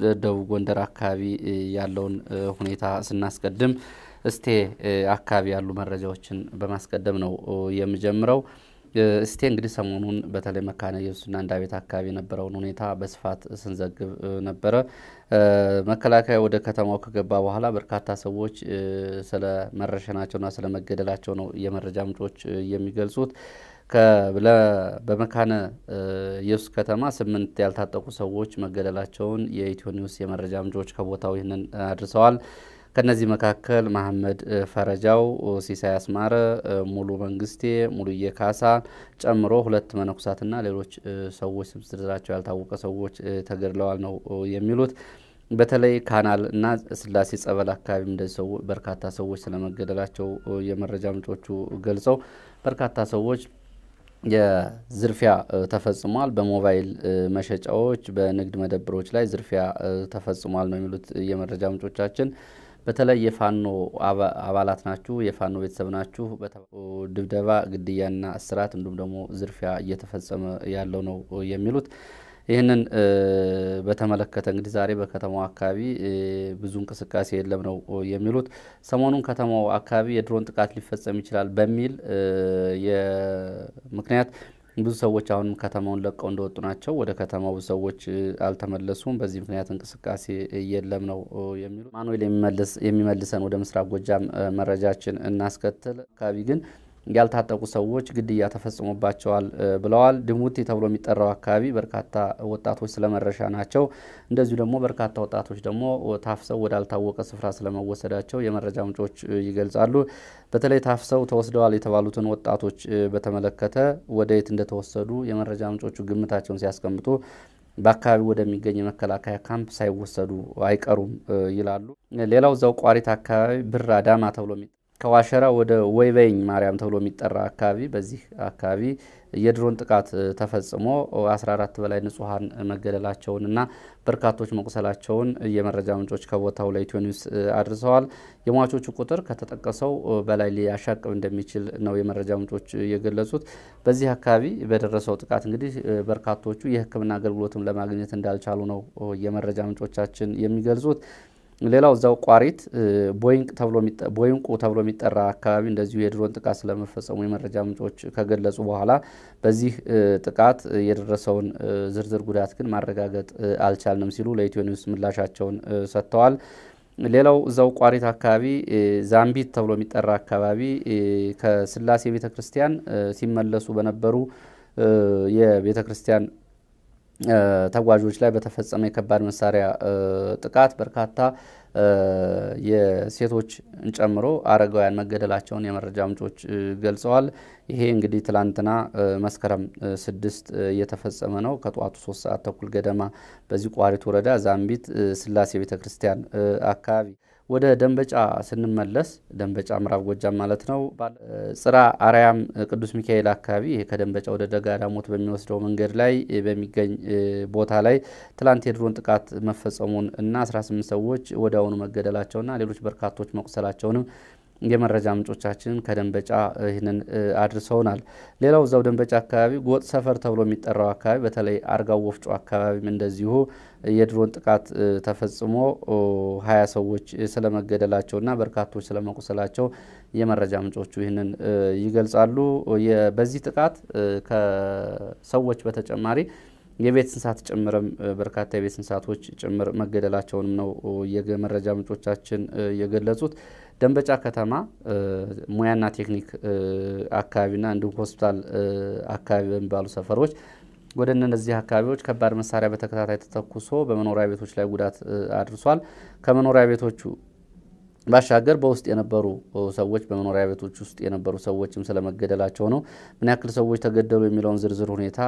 ደቡብ ጎንደር አካባቢ ያለውን ሁኔታ ስናስቀድም እስቴ አካባቢ ያሉ መረጃዎችን በማስቀደም ነው የምጀምረው። እስቴ እንግዲህ ሰሞኑን በተለይ መካነ ኢየሱስና ቤት አካባቢ የነበረውን ሁኔታ በስፋት ስንዘግብ ነበረ። መከላከያ ወደ ከተማው ከገባ በኋላ በርካታ ሰዎች ስለ መረሸናቸውና ስለ መገደላቸው ነው የመረጃ ምንጮች የሚገልጹት። በመካነ ኢየሱስ ከተማ ስምንት ያልታጠቁ ሰዎች መገደላቸውን የኢትዮ ኒውስ የመረጃ ምንጮች ከቦታው ይህንን አድርሰዋል። ከነዚህ መካከል መሐመድ ፈረጃው፣ ሲሳይ አስማረ፣ ሙሉ መንግስቴ፣ ሙሉዬ ካሳ ጨምሮ ሁለት መነኩሳትና ሌሎች ሰዎች ስም ዝርዝራቸው ያልታወቀ ሰዎች ተገድለዋል ነው የሚሉት። በተለይ ካናል እና ስላሴ ጸበል አካባቢ እንደዚህ በርካታ ሰዎች ስለመገደላቸው የመረጃ ምንጮቹ ገልጸው በርካታ ሰዎች የዝርፊያ ተፈጽሟል፣ በሞባይል መሸጫዎች፣ በንግድ መደብሮች ላይ ዝርፊያ ተፈጽሟል ነው የሚሉት የመረጃ ምንጮቻችን። በተለይ የፋኖ አባላት ናችሁ፣ የፋኖ ቤተሰብ ናችሁ፣ ድብደባ፣ ግድያና እስራት እንዲሁም ደግሞ ዝርፊያ እየተፈጸመ ያለው ነው የሚሉት ይህንን በተመለከተ እንግዲህ ዛሬ በከተማው አካባቢ ብዙ እንቅስቃሴ የለም ነው የሚሉት። ሰሞኑን ከተማው አካባቢ የድሮን ጥቃት ሊፈጸም ይችላል በሚል ምክንያት ብዙ ሰዎች አሁንም ከተማውን ለቀው እንደወጡ ናቸው። ወደ ከተማው ሰዎች አልተመለሱም። በዚህ ምክንያት እንቅስቃሴ የለም ነው የሚሉት። ማኑኤል የሚመልሰን ወደ ምስራቅ ጎጃም መረጃችን እናስከትል አካባቢ ግን ያልታጠቁ ሰዎች ግድያ ተፈጽሞባቸዋል ብለዋል። ድሙቲ ተብሎ የሚጠራው አካባቢ በርካታ ወጣቶች ስለመረሻ ናቸው። እንደዚሁ ደግሞ በርካታ ወጣቶች ደግሞ ታፍሰው ወዳልታወቀ ስፍራ ስለመወሰዳቸው የመረጃ ምንጮች ይገልጻሉ። በተለይ ታፍሰው ተወስደዋል የተባሉትን ወጣቶች በተመለከተ ወደ የት እንደተወሰዱ የመረጃ ምንጮቹ ግምታቸውን ሲያስቀምጡ በአካባቢው ወደሚገኝ የመከላከያ ካምፕ ሳይወሰዱ አይቀሩም ይላሉ። ሌላው እዛው ቋሪት አካባቢ ብር አዳማ ተብሎ ከዋሸራ ወደ ወይበይኝ ማርያም ተብሎ የሚጠራ አካባቢ በዚህ አካባቢ የድሮን ጥቃት ተፈጽሞ 14 በላይ ንጹሐን መገደላቸውን እና በርካቶች መቁሰላቸውን የመረጃ ምንጮች ከቦታው ለኢትዮ ኒውስ አድርሰዋል። የሟቾቹ ቁጥር ከተጠቀሰው በላይ ሊያሻቅብ እንደሚችል ነው የመረጃ ምንጮች የገለጹት። በዚህ አካባቢ በደረሰው ጥቃት እንግዲህ በርካቶቹ የሕክምና አገልግሎትም ለማግኘት እንዳልቻሉ ነው የመረጃ ምንጮቻችን የሚገልጹት። ሌላው እዛው ቋሪት ቦይንቁ ተብሎ የሚጠራ አካባቢ እንደዚሁ የድሮን ጥቃት ስለመፈጸሙ የመረጃ ምንጮች ከገለጹ በኋላ በዚህ ጥቃት የደረሰውን ዝርዝር ጉዳት ግን ማረጋገጥ አልቻልንም ሲሉ ለኢትዮ ኒውስ ምላሻቸውን ሰጥተዋል። ሌላው እዛው ቋሪት አካባቢ ዛምቢት ተብሎ የሚጠራ አካባቢ ከስላሴ ቤተ ክርስቲያን ሲመለሱ በነበሩ የቤተ ክርስቲያን ተጓዦች ላይ በተፈጸመ የከባድ መሳሪያ ጥቃት በርካታ የሴቶችን ጨምሮ አረጋውያን መገደላቸውን የመረጃ ምንጮች ገልጸዋል። ይሄ እንግዲህ ትላንትና መስከረም ስድስት እየተፈጸመ ነው። ከጠዋቱ ሶስት ሰዓት ተኩል ገደማ በዚህ ቋሪት ወረዳ ዛምቢት ስላሴ ቤተክርስቲያን አካባቢ ወደ ደንበጫ ስንመለስ ደንበጫ ምዕራብ ጎጃም ማለት ነው። ጽራ አርያም ቅዱስ ሚካኤል አካባቢ ከደንበጫ ወደ ደጋ ዳሞት በሚወስደው መንገድ ላይ በሚገኝ ቦታ ላይ ትላንት የድሮን ጥቃት መፈጸሙን እና 18 ሰዎች ወዲያውኑ መገደላቸውና ሌሎች በርካቶች መቁሰላቸውንም የመረጃ ምንጮቻችን ከደንበጫ ይህንን አድርሰውናል። ሌላው እዛው ደንበጫ አካባቢ ጎጥ ሰፈር ተብሎ የሚጠራው አካባቢ በተለይ አርጋው ወፍጮ አካባቢም እንደዚሁ የድሮን ጥቃት ተፈጽሞ ሀያ ሰዎች ስለመገደላቸውና በርካቶች ስለመቁሰላቸው የመረጃ ምንጮቹ ይህንን ይገልጻሉ። በዚህ ጥቃት ከሰዎች በተጨማሪ የቤት እንስሳት ጭምርም በርካታ የቤት እንስሳቶች ጭምር መገደላቸውንም ነው የመረጃ ምንጮቻችን የገለጹት። ደንበጫ ከተማ ሙያና ቴክኒክ አካባቢና እንዲሁም ሆስፒታል አካባቢ በሚባሉ ሰፈሮች ወደ እነዚህ አካባቢዎች ከባድ መሳሪያ በተከታታይ ተተኩሶ በመኖሪያ ቤቶች ላይ ጉዳት አድርሷል። ከመኖሪያ ቤቶቹ ባሻገር በውስጥ የነበሩ ሰዎች በመኖሪያ ቤቶች ውስጥ የነበሩ ሰዎችም ስለመገደላቸው ነው። ምን ያክል ሰዎች ተገደሉ የሚለውን ዝርዝር ሁኔታ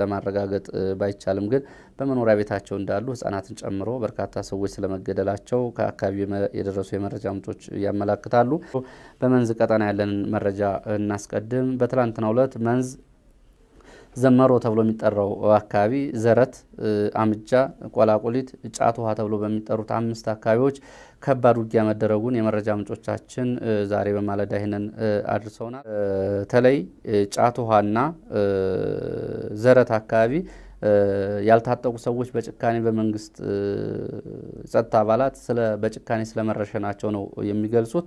ለማረጋገጥ ባይቻልም ግን በመኖሪያ ቤታቸው እንዳሉ ሕጻናትን ጨምሮ በርካታ ሰዎች ስለመገደላቸው ከአካባቢ የደረሱ የመረጃ ምንጮች ያመላክታሉ። በመንዝ ቀጠና ያለንን መረጃ እናስቀድም። በትላንትናው ዕለት መንዝ ዘመሮ ተብሎ የሚጠራው አካባቢ ዘረት፣ አምጃ፣ ቆላቁሊት፣ ጫት ውሃ ተብሎ በሚጠሩት አምስት አካባቢዎች ከባድ ውጊያ መደረጉን የመረጃ ምንጮቻችን ዛሬ በማለዳ ይህንን አድርሰውናል። በተለይ ጫት ውሃና ዘረት አካባቢ ያልታጠቁ ሰዎች በጭካኔ በመንግስት ጸጥታ አባላት በጭካኔ ስለመረሸናቸው ነው የሚገልጹት።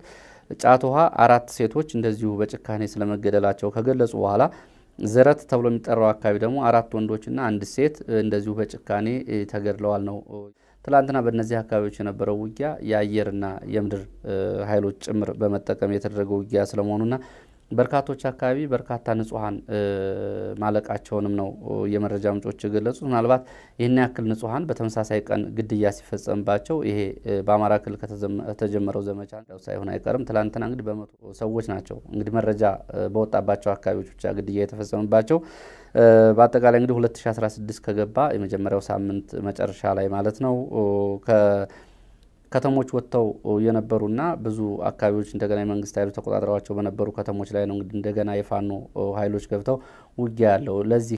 ጫት ውሃ አራት ሴቶች እንደዚሁ በጭካኔ ስለመገደላቸው ከገለጹ በኋላ ዘረት ተብሎ የሚጠራው አካባቢ ደግሞ አራት ወንዶችና አንድ ሴት እንደዚሁ በጭካኔ ተገድለዋል ነው ትላንትና በእነዚህ አካባቢዎች የነበረው ውጊያ የአየርና የምድር ኃይሎች ጭምር በመጠቀም የተደረገ ውጊያ ስለመሆኑና በርካቶች አካባቢ በርካታ ንጹሐን ማለቃቸውንም ነው የመረጃ ምንጮች የገለጹት። ምናልባት ይህን ያክል ንጹሐን በተመሳሳይ ቀን ግድያ ሲፈጸምባቸው ይሄ በአማራ ክልል ከተጀመረው ዘመቻ ሳይሆን አይቀርም። ትላንትና እንግዲህ በመቶ ሰዎች ናቸው እንግዲህ መረጃ በወጣባቸው አካባቢዎች ብቻ ግድያ የተፈጸመባቸው። በአጠቃላይ እንግዲህ 2016 ከገባ የመጀመሪያው ሳምንት መጨረሻ ላይ ማለት ነው ከተሞች ወጥተው የነበሩና ብዙ አካባቢዎች እንደገና የመንግስት ኃይሎች ተቆጣጥረዋቸው በነበሩ ከተሞች ላይ ነው እንግዲህ እንደገና የፋኖ ኃይሎች ገብተው ውጊያ ያለው ለዚህ